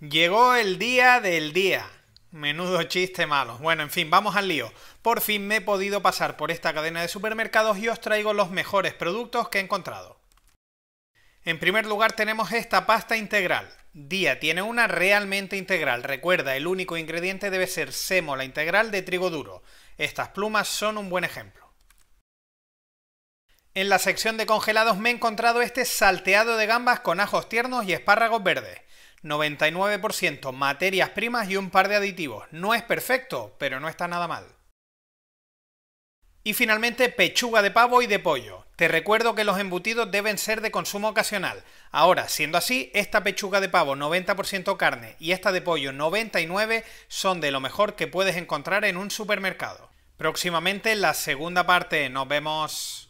Llegó el día del día. Menudo chiste malo. Bueno, en fin, vamos al lío. Por fin me he podido pasar por esta cadena de supermercados y os traigo los mejores productos que he encontrado. En primer lugar tenemos esta pasta integral. Día tiene una realmente integral. Recuerda, el único ingrediente debe ser sémola integral de trigo duro. Estas plumas son un buen ejemplo. En la sección de congelados me he encontrado este salteado de gambas con ajos tiernos y espárragos verdes. 99% materias primas y un par de aditivos. No es perfecto, pero no está nada mal. Y finalmente pechuga de pavo y de pollo. Te recuerdo que los embutidos deben ser de consumo ocasional. Ahora, siendo así, esta pechuga de pavo 90% carne y esta de pollo 99% son de lo mejor que puedes encontrar en un supermercado. Próximamente la segunda parte. Nos vemos.